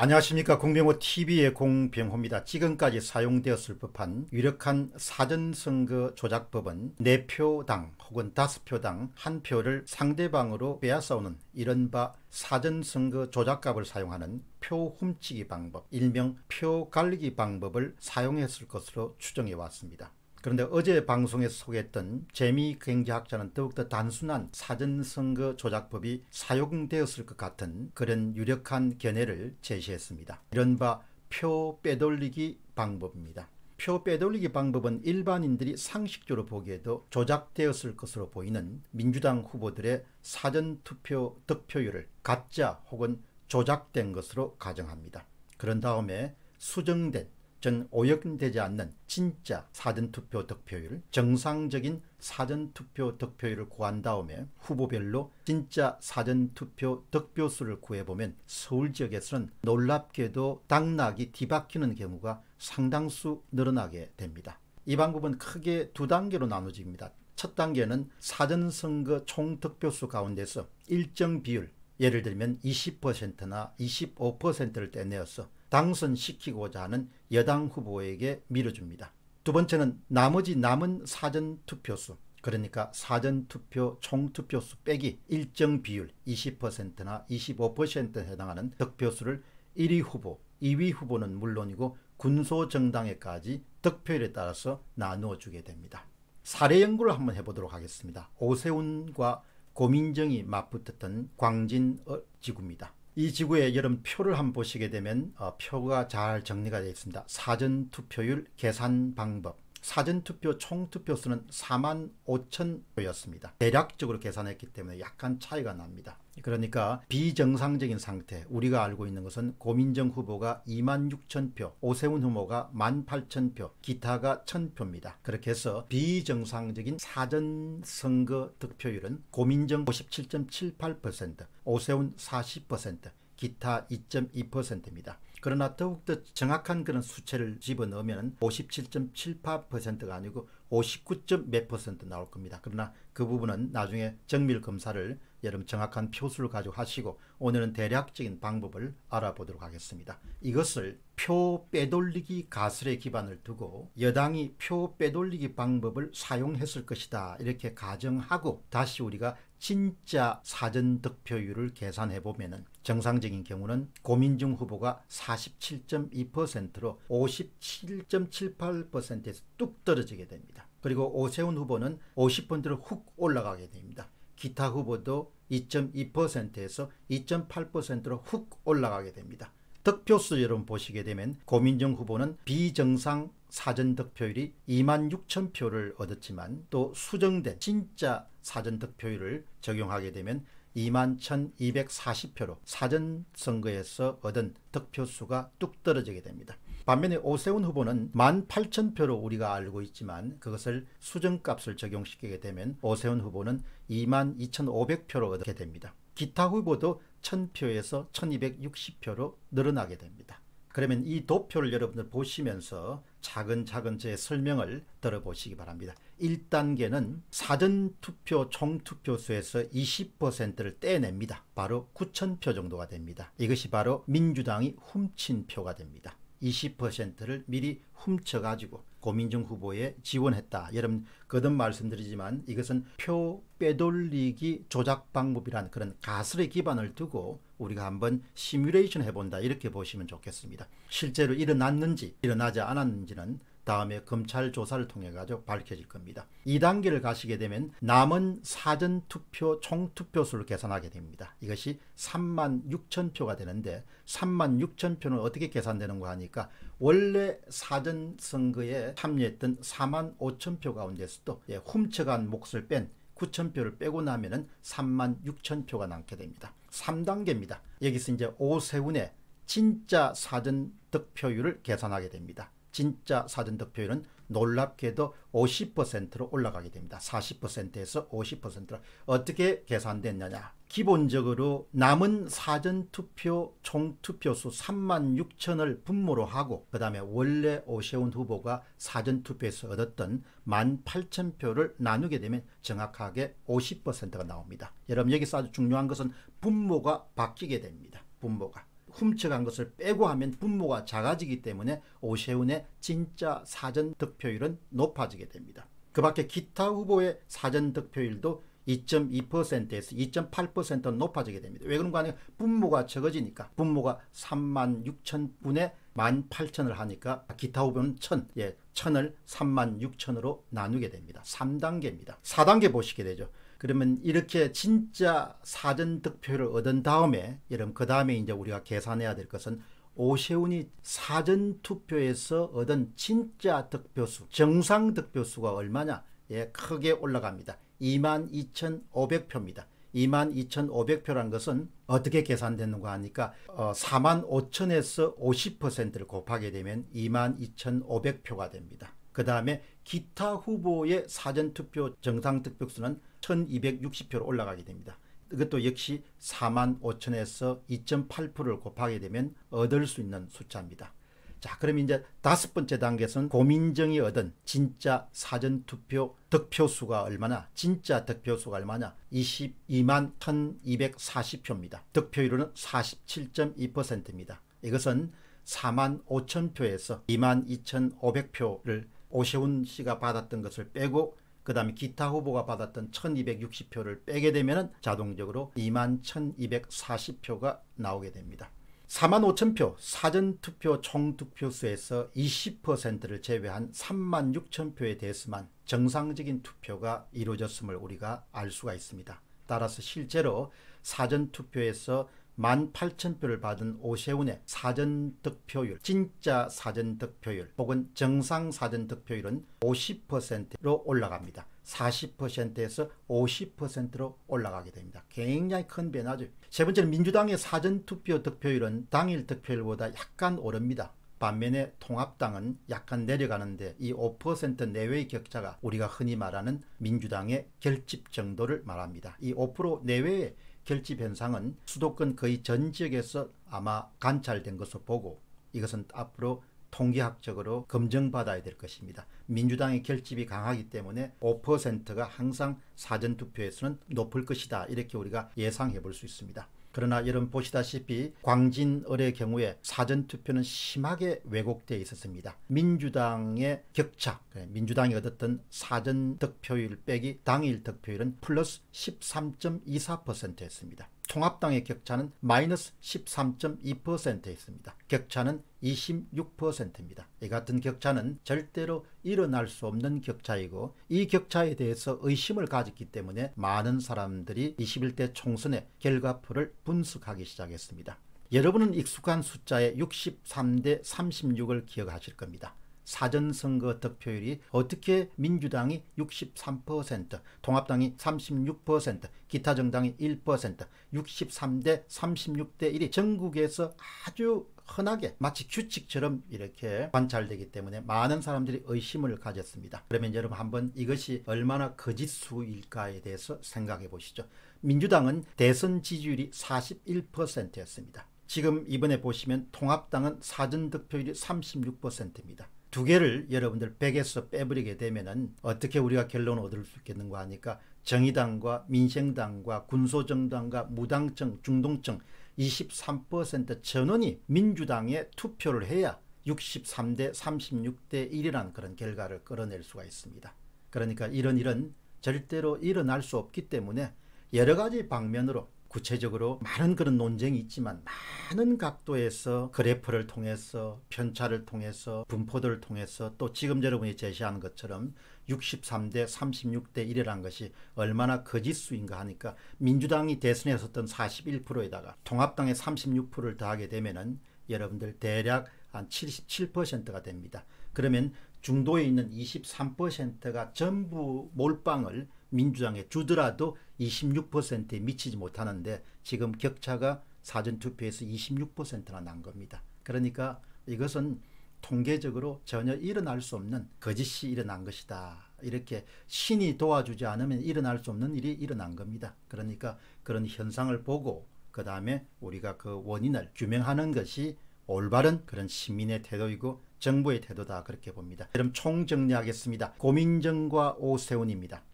안녕하십니까 공병호TV의 공병호입니다. 지금까지 사용되었을 법한 유력한 사전선거 조작법은 4표당 혹은 5표당 한 표를 상대방으로 빼앗아오는 이른바 사전선거 조작값을 사용하는 표 훔치기 방법, 일명 표갈기 방법을 사용했을 것으로 추정해 왔습니다. 그런데 어제 방송에서 소개했던 재미 경제학자는 더욱더 단순한 사전선거 조작법이 사용되었을 것 같은 그런 유력한 견해를 제시했습니다. 이른바 표 빼돌리기 방법입니다. 표 빼돌리기 방법은 일반인들이 상식적으로 보기에도 조작되었을 것으로 보이는 민주당 후보들의 사전투표 득표율을 가짜 혹은 조작된 것으로 가정합니다. 그런 다음에 수정된 전 오역되지 않는 진짜 사전투표 득표율, 정상적인 사전투표 득표율을 구한 다음에 후보별로 진짜 사전투표 득표수를 구해보면 서울 지역에서는 놀랍게도 당락이 뒤바뀌는 경우가 상당수 늘어나게 됩니다. 이 방법은 크게 두 단계로 나눠집니다. 첫 단계는 사전선거 총득표수 가운데서 일정 비율, 예를 들면 20%나 25%를 떼내어서 당선시키고자 하는 여당 후보에게 밀어줍니다. 두 번째는 나머지 남은 사전투표수 그러니까 사전투표 총투표수 빼기 일정 비율 20%나 25%에 해당하는 득표수를 1위 후보, 2위 후보는 물론이고 군소정당에까지 득표율에 따라서 나누어 주게 됩니다. 사례 연구를 한번 해보도록 하겠습니다. 오세훈과 고민정이 맞붙었던 광진지구입니다. 이 지구의 여름 표를 한번 보시게 되면 어, 표가 잘 정리가 되어 있습니다. 사전투표율 계산 방법 사전투표 총투표수는 4만 5천 표였습니다. 대략적으로 계산했기 때문에 약간 차이가 납니다. 그러니까 비정상적인 상태 우리가 알고 있는 것은 고민정 후보가 2만 6천 표 오세훈 후보가 1만 8천 표 기타가 1천 표입니다. 그렇게 해서 비정상적인 사전선거 득표율은 고민정 57.78% 오세훈 40% 기타 2.2%입니다. 그러나 더욱더 정확한 그런 수치를 집어넣으면 57.78%가 아니고 59. 몇 퍼센트 나올 겁니다. 그러나 그 부분은 나중에 정밀 검사를 여러분 정확한 표수를 가지고 하시고 오늘은 대략적인 방법을 알아보도록 하겠습니다. 이것을 표 빼돌리기 가설에 기반을 두고 여당이 표 빼돌리기 방법을 사용했을 것이다 이렇게 가정하고 다시 우리가 진짜 사전 득표율을 계산해 보면은 정상적인 경우는 고민중 후보가 47.2%로 57.78%에서 뚝 떨어지게 됩니다. 그리고 오세훈 후보는 50%로 훅 올라가게 됩니다. 기타 후보도 2.2%에서 2.8%로 훅 올라가게 됩니다. 득표수 여러분 보시게 되면 고민정 후보는 비정상 사전 득표율이 2만 6천 표를 얻었지만 또 수정된 진짜 사전 득표율을 적용하게 되면 2만 1240표로 사전 선거에서 얻은 득표수가 뚝 떨어지게 됩니다. 반면에 오세훈 후보는 18,000표로 우리가 알고 있지만 그것을 수정값을 적용시키게 되면 오세훈 후보는 22,500표로 얻게 됩니다. 기타 후보도 1000표에서 1260표로 늘어나게 됩니다. 그러면 이 도표를 여러분들 보시면서 차근차근 제 설명을 들어보시기 바랍니다. 1단계는 사전투표 총투표수에서 20%를 떼냅니다. 바로 9,000표 정도가 됩니다. 이것이 바로 민주당이 훔친 표가 됩니다. 20%를 미리 훔쳐가지고 고민중 후보에 지원했다. 여러분 거듭 말씀드리지만 이것은 표 빼돌리기 조작 방법이란 그런 가설의 기반을 두고 우리가 한번 시뮬레이션 해본다 이렇게 보시면 좋겠습니다. 실제로 일어났는지 일어나지 않았는지는 다음에 검찰 조사를 통해 가지고 밝혀질 겁니다. 2단계를 가시게 되면 남은 사전 투표 총 투표수를 계산하게 됩니다. 이것이 3만 6천 표가 되는데 3만 6천 표는 어떻게 계산되는거 하니까 원래 사전 선거에 참여했던 4만 5천 표 가운데서도 예, 훔쳐간 몫을 뺀 9천 표를 빼고 나면은 3만 6천 표가 남게 됩니다. 3단계입니다. 여기서 이제 오세훈의 진짜 사전 득표율을 계산하게 됩니다. 진짜 사전 득표율은 놀랍게도 50%로 올라가게 됩니다. 40%에서 50%로 어떻게 계산됐느냐. 기본적으로 남은 사전투표 총투표수 3만 6천을 분모로 하고 그 다음에 원래 오세훈 후보가 사전투표에서 얻었던 1만 8천 표를 나누게 되면 정확하게 50%가 나옵니다. 여러분 여기서 아주 중요한 것은 분모가 바뀌게 됩니다. 분모가. 훔쳐간 것을 빼고 하면 분모가 작아지기 때문에 오세훈의 진짜 사전 득표율은 높아지게 됩니다. 그 밖에 기타 후보의 사전 득표율도 2.2%에서 2.8% 높아지게 됩니다. 왜 그런 거 아니에요? 분모가 적어지니까 분모가 3만 6천 분의 1만 8천을 하니까 기타 후보는 1 천, 예, 천을 3만 6천으로 나누게 됩니다. 3단계입니다. 4단계 보시게 되죠. 그러면 이렇게 진짜 사전 득표를 얻은 다음에 여러분 그 다음에 이제 우리가 계산해야 될 것은 오세훈이 사전 투표에서 얻은 진짜 득표수 정상 득표수가 얼마냐 예 크게 올라갑니다. 22,500표입니다. 22,500표란 것은 어떻게 계산되는가 하니까 어, 45,000에서 50%를 곱하게 되면 22,500표가 됩니다. 그 다음에 기타 후보의 사전투표 정상득표수는 1260표로 올라가게 됩니다. 그것도 역시 4만 5천에서 2.8%를 곱하게 되면 얻을 수 있는 숫자입니다. 자, 그럼 이제 다섯 번째 단계에서는 고민정이 얻은 진짜 사전 투표 득표수가 얼마나, 진짜 득표수가 얼마냐? 22만 1240표입니다. 득표율은 47.2%입니다. 이것은 4만 5천 표에서 2만 2,500표를 오세훈 씨가 받았던 것을 빼고 그 다음에 기타 후보가 받았던 1260표를 빼게 되면 자동적으로 2 1240표가 나오게 됩니다. 4만 5천 표 사전투표 총투표수에서 20%를 제외한 3만 6천 표에 대해서만 정상적인 투표가 이루어졌음을 우리가 알 수가 있습니다. 따라서 실제로 사전투표에서 18,000표를 받은 오세훈의 사전 득표율, 진짜 사전 득표율 혹은 정상 사전 득표율은 50%로 올라갑니다. 40%에서 50%로 올라가게 됩니다. 굉장히 큰 변화죠. 세 번째는 민주당의 사전투표 득표율은 당일 득표율보다 약간 오릅니다. 반면에 통합당은 약간 내려가는데 이 5% 내외의 격차가 우리가 흔히 말하는 민주당의 결집 정도를 말합니다. 이 5% 내외의 결집 현상은 수도권 거의 전 지역에서 아마 관찰된 것으로 보고 이것은 앞으로 통계학적으로 검증받아야 될 것입니다. 민주당의 결집이 강하기 때문에 5%가 항상 사전투표에서는 높을 것이다. 이렇게 우리가 예상해 볼 수 있습니다. 그러나 여러분 보시다시피 광진을의 경우에 사전투표는 심하게 왜곡되어 있었습니다. 민주당의 격차, 예, 민주당이 얻었던 사전 득표율 빼기 당일 득표율은 플러스 13.24%였습니다. 통합당의 격차는 마이너스 13.2%에 있습니다. 격차는 26%입니다. 이 같은 격차는 절대로 일어날 수 없는 격차이고 이 격차에 대해서 의심을 가졌기 때문에 많은 사람들이 21대 총선의 결과표를 분석하기 시작했습니다. 여러분은 익숙한 숫자의 63대 36을 기억하실 겁니다. 사전선거 득표율이 어떻게 민주당이 63%, 통합당이 36%, 기타 정당이 1%, 63대 36대 1이 전국에서 아주 흔하게 마치 규칙처럼 이렇게 관찰되기 때문에 많은 사람들이 의심을 가졌습니다. 그러면 여러분 한번 이것이 얼마나 거짓수일까에 대해서 생각해 보시죠. 민주당은 대선 지지율이 41%였습니다. 지금 이번에 보시면 통합당은 사전 득표율이 36%입니다. 두 개를 여러분들 100에서 빼버리게 되면은 어떻게 우리가 결론을 얻을 수 있겠는가 하니까 정의당과 민생당과 군소정당과 무당층, 중동층 23% 전원이 민주당에 투표를 해야 63대 36대 1이라는 그런 결과를 끌어낼 수가 있습니다. 그러니까 이런 일은 절대로 일어날 수 없기 때문에 여러 가지 방면으로 구체적으로 많은 그런 논쟁이 있지만 많은 각도에서 그래프를 통해서 편차를 통해서 분포도를 통해서 또 지금 여러분이 제시한 것처럼 63대 36대 1이라는 것이 얼마나 거짓수인가 하니까 민주당이 대선에 섰던 41%에다가 통합당의 36%를 더하게 되면은 여러분들 대략 한 77%가 됩니다. 그러면 중도에 있는 23%가 전부 몰빵을 민주당에 주더라도 26%에 미치지 못하는데 지금 격차가 사전투표에서 26%나 난 겁니다. 그러니까 이것은 통계적으로 전혀 일어날 수 없는 거짓이 일어난 것이다. 이렇게 신이 도와주지 않으면 일어날 수 없는 일이 일어난 겁니다. 그러니까 그런 현상을 보고 그 다음에 우리가 그 원인을 규명하는 것이 올바른 그런 시민의 태도이고 정부의 태도다 그렇게 봅니다. 그럼 총정리하겠습니다. 고민정과 오세훈입니다.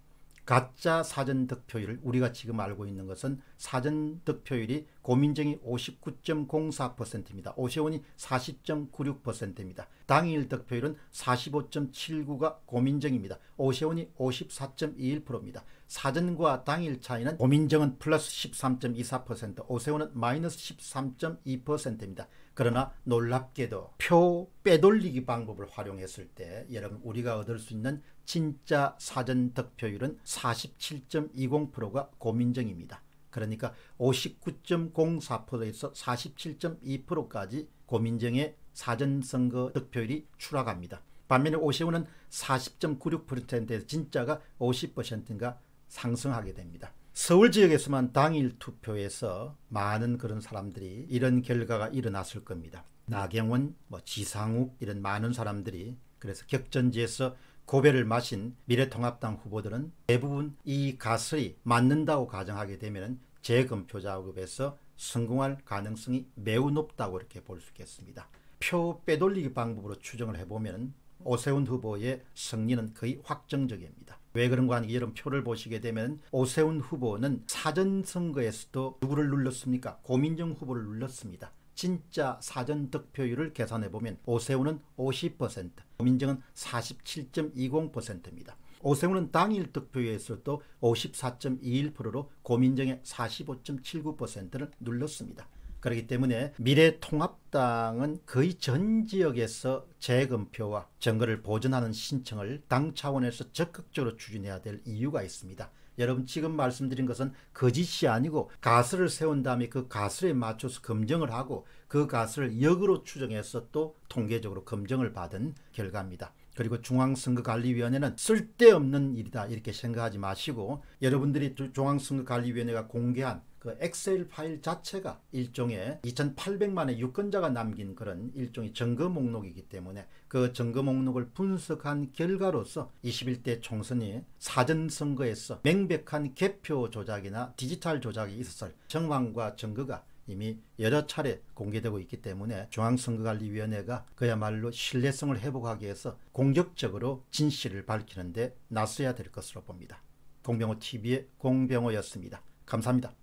가짜 사전 득표율 을 우리가 지금 알고 있는 것은 사전 득표율이 고민정이 59.04%입니다. 오세훈이 40.96%입니다. 당일 득표율은 45.79가 고민정입니다. 오세훈이 54.21%입니다. 사전과 당일 차이는 고민정은 플러스 13.24% 오세훈은 마이너스 13.2%입니다. 그러나 놀랍게도 표 빼돌리기 방법을 활용했을 때 여러분 우리가 얻을 수 있는 진짜 사전 득표율은 47.20%가 고민정입니다. 그러니까 59.04%에서 47.2%까지 고민정의 사전선거 득표율이 추락합니다. 반면에 오세훈은 4 0 9 6인서 진짜가 50%인가 상승하게 됩니다. 서울 지역에서만 당일 투표에서 많은 그런 사람들이 이런 결과가 일어났을 겁니다. 나경원, 뭐 지상욱 이런 많은 사람들이 그래서 격전지에서 고배를 마신 미래통합당 후보들은 대부분 이 가설이 맞는다고 가정하게 되면 재검표 작업에서 성공할 가능성이 매우 높다고 이렇게 볼 수 있겠습니다. 표 빼돌리기 방법으로 추정을 해보면 오세훈 후보의 승리는 거의 확정적입니다. 왜 그런가 하는 이런 표를 보시게 되면 오세훈 후보는 사전선거에서도 누구를 눌렀습니까? 고민정 후보를 눌렀습니다. 진짜 사전 득표율을 계산해보면 오세훈은 50%, 고민정은 47.20%입니다. 오세훈은 당일 득표에서도 율 54.21%로 고민정의 45.79%를 눌렀습니다. 그렇기 때문에 미래통합당은 거의 전 지역에서 재검표와 정거를 보존하는 신청을 당 차원에서 적극적으로 추진해야 될 이유가 있습니다. 여러분 지금 말씀드린 것은 거짓이 아니고 가설을 세운 다음에 그 가설에 맞춰서 검증을 하고 그 가설을 역으로 추정해서 또 통계적으로 검증을 받은 결과입니다. 그리고 중앙선거관리위원회는 쓸데없는 일이다 이렇게 생각하지 마시고 여러분들이 중앙선거관리위원회가 공개한 그 엑셀 파일 자체가 일종의 2800만의 유권자가 남긴 그런 일종의 증거 목록이기 때문에 그 증거 목록을 분석한 결과로서 21대 총선이 사전선거에서 명백한 개표 조작이나 디지털 조작이 있었을 정황과 증거가 이미 여러 차례 공개되고 있기 때문에 중앙선거관리위원회가 그야말로 신뢰성을 회복하기 위해서 공격적으로 진실을 밝히는 데 나서야 될 것으로 봅니다. 공병호TV의 공병호였습니다. 감사합니다.